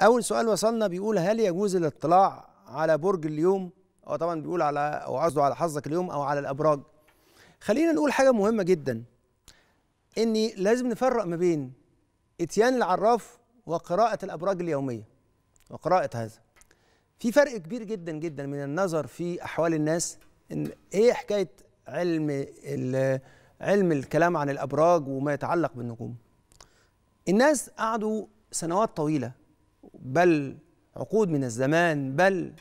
أول سؤال وصلنا بيقول هل يجوز الاطلاع على برج اليوم هو طبعا بيقول على أو قصده على حظك اليوم أو على الأبراج خلينا نقول حاجة مهمة جدا إني لازم نفرق ما بين إتيان العراف وقراءة الأبراج اليومية وقراءة هذا في فرق كبير جدا جدا من النظر في أحوال الناس إن إيه حكاية علم علم الكلام عن الأبراج وما يتعلق بالنجوم الناس قعدوا سنوات طويلة بل عقود من الزمان بل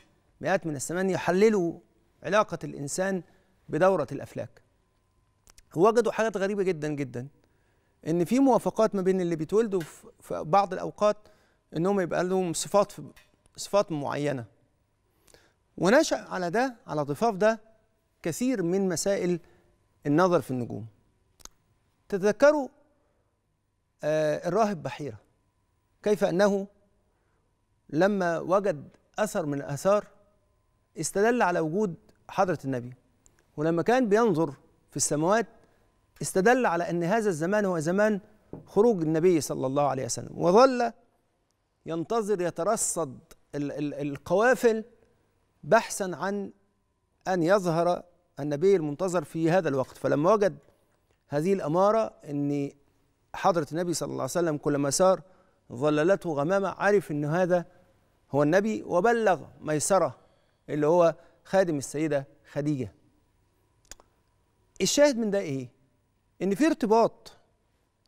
مئات من الزمان يحللوا علاقة الإنسان بدورة الأفلاك وجدوا حاجات غريبة جدا جدا إن في موافقات ما بين اللي بيتولدوا في بعض الأوقات إنهم يبقى لهم صفات صفات معينة ونشأ على ده على ضفاف ده كثير من مسائل النظر في النجوم تتذكروا آه الراهب بحيرة كيف أنه لما وجد اثر من الاثار استدل على وجود حضره النبي ولما كان بينظر في السماوات استدل على ان هذا الزمان هو زمان خروج النبي صلى الله عليه وسلم وظل ينتظر يترصد القوافل بحثا عن ان يظهر النبي المنتظر في هذا الوقت فلما وجد هذه الاماره ان حضره النبي صلى الله عليه وسلم كلما سار ظللته غمامه عرف ان هذا هو النبي وبلغ ميسرة اللي هو خادم السيدة خديجة الشاهد من ده ايه ان في ارتباط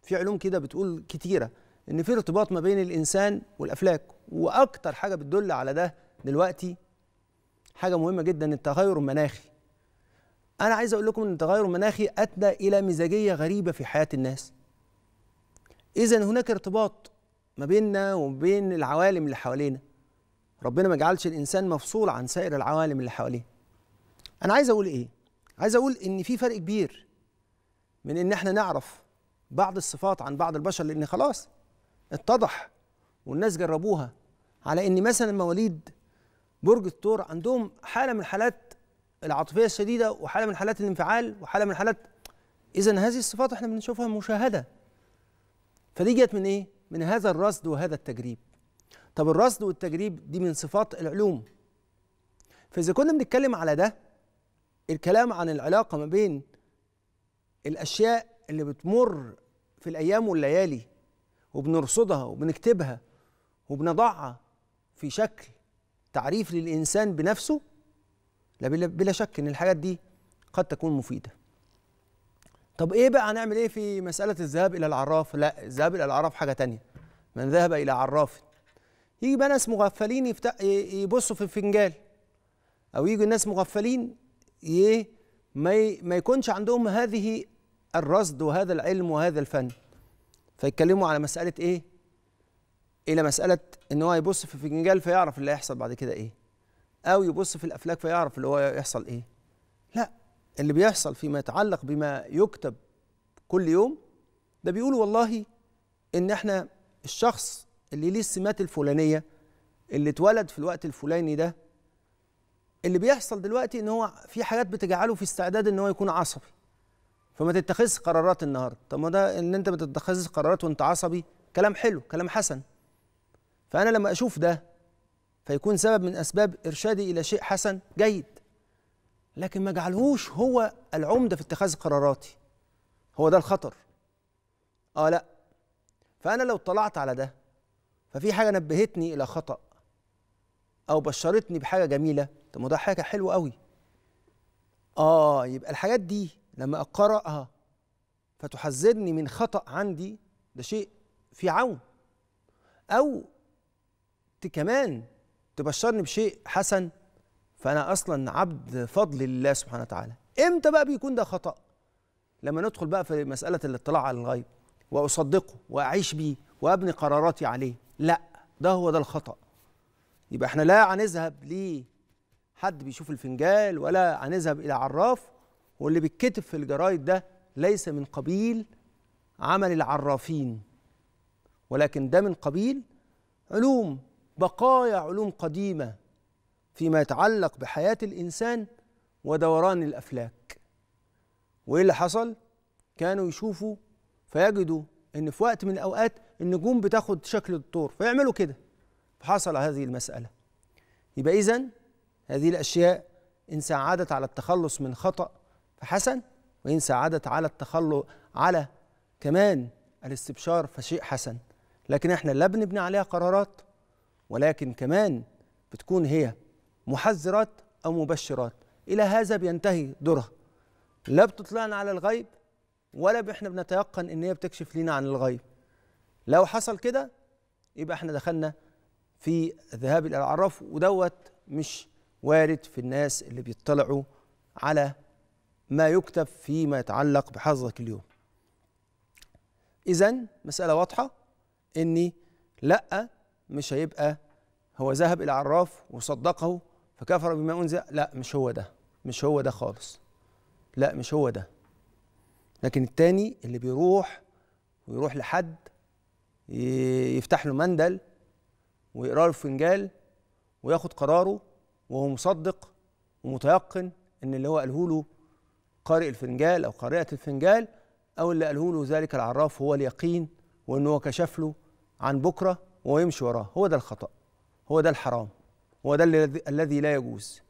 في علوم كده بتقول كتيرة ان في ارتباط ما بين الانسان والافلاك واكتر حاجة بتدل على ده دلوقتي حاجة مهمة جدا التغير المناخي انا عايز اقول لكم ان التغير المناخي ادى الى مزاجية غريبة في حياة الناس اذا هناك ارتباط ما بيننا وبين العوالم اللي حوالينا ربنا ما يجعلش الانسان مفصول عن سائر العوالم اللي حواليه انا عايز اقول ايه عايز اقول ان في فرق كبير من ان احنا نعرف بعض الصفات عن بعض البشر لان خلاص اتضح والناس جربوها على ان مثلا مواليد برج الثور عندهم حاله من حالات العاطفيه الشديده وحاله من حالات الانفعال وحاله من حالات اذا هذه الصفات احنا بنشوفها مشاهده فدي جت من ايه من هذا الرصد وهذا التجريب طب الرصد والتجريب دي من صفات العلوم فإذا كنا بنتكلم على ده الكلام عن العلاقة ما بين الأشياء اللي بتمر في الأيام والليالي وبنرصدها وبنكتبها وبنضعها في شكل تعريف للإنسان بنفسه لا بلا شك إن الحاجات دي قد تكون مفيدة طب إيه بقى هنعمل إيه في مسألة الذهاب إلى العراف لا الذهاب إلى العراف حاجة تانية من ذهب إلى عراف يجي بقى ناس مغفلين يفتح يبصوا في الفنجال او يجي ناس مغفلين ايه ما ما يكونش عندهم هذه الرصد وهذا العلم وهذا الفن فيتكلموا على مساله ايه الى مساله ان هو يبص في الفنجال فيعرف اللي هيحصل بعد كده ايه او يبص في الافلاك فيعرف اللي هو يحصل ايه لا اللي بيحصل فيما يتعلق بما يكتب كل يوم ده بيقول والله ان احنا الشخص اللي ليه السمات الفلانيه اللي اتولد في الوقت الفلاني ده اللي بيحصل دلوقتي ان هو في حاجات بتجعله في استعداد ان هو يكون عصبي فما تتخذش قرارات النهارده طب ما ده ان انت ما تتخذش قرارات وانت عصبي كلام حلو كلام حسن فانا لما اشوف ده فيكون سبب من اسباب ارشادي الى شيء حسن جيد لكن ما اجعلهوش هو العمده في اتخاذ قراراتي هو ده الخطر اه لا فانا لو اطلعت على ده ففي حاجه نبهتني الى خطا او بشرتني بحاجه جميله طب ما ده حاجه حلوه قوي اه يبقى الحاجات دي لما اقراها فتحذرني من خطا عندي ده شيء في عون او كمان تبشرني بشيء حسن فانا اصلا عبد فضل لله سبحانه وتعالى امتى بقى بيكون ده خطا لما ندخل بقى في مساله الاطلاع على الغيب واصدقه واعيش بيه وابني قراراتي عليه لا ده هو ده الخطأ يبقى احنا لا هنذهب لحد بيشوف الفنجال ولا هنذهب إلى عراف واللي بيتكتب في الجرايد ده ليس من قبيل عمل العرافين ولكن ده من قبيل علوم بقايا علوم قديمة فيما يتعلق بحياة الإنسان ودوران الأفلاك وإيه اللي حصل؟ كانوا يشوفوا فيجدوا ان في وقت من الاوقات النجوم بتاخد شكل الدور فيعملوا كده فحصل هذه المساله يبقى اذا هذه الاشياء ان ساعدت على التخلص من خطا فحسن وان ساعدت على التخلص على كمان الاستبشار فشيء حسن لكن احنا لا بنبني عليها قرارات ولكن كمان بتكون هي محذرات او مبشرات الى هذا بينتهي دورها لا بتطلعنا على الغيب ولا احنا بنتيقن ان هي بتكشف لينا عن الغيب لو حصل كده يبقى احنا دخلنا في ذهاب العراف ودوت مش وارد في الناس اللي بيطلعوا على ما يكتب فيما يتعلق بحظك اليوم اذا مساله واضحه اني لا مش هيبقى هو ذهب الى عراف وصدقه فكفر بما انزل لا مش هو ده مش هو ده خالص لا مش هو ده لكن التاني اللي بيروح ويروح لحد يفتح له مندل ويقرا له فنجال وياخد قراره وهو مصدق ومتيقن ان اللي هو قاله له قارئ الفنجال او قارئه الفنجال او اللي قاله له ذلك العراف هو اليقين وان هو كشف له عن بكره ويمشي وراه هو ده الخطا هو ده الحرام هو ده الذي لا يجوز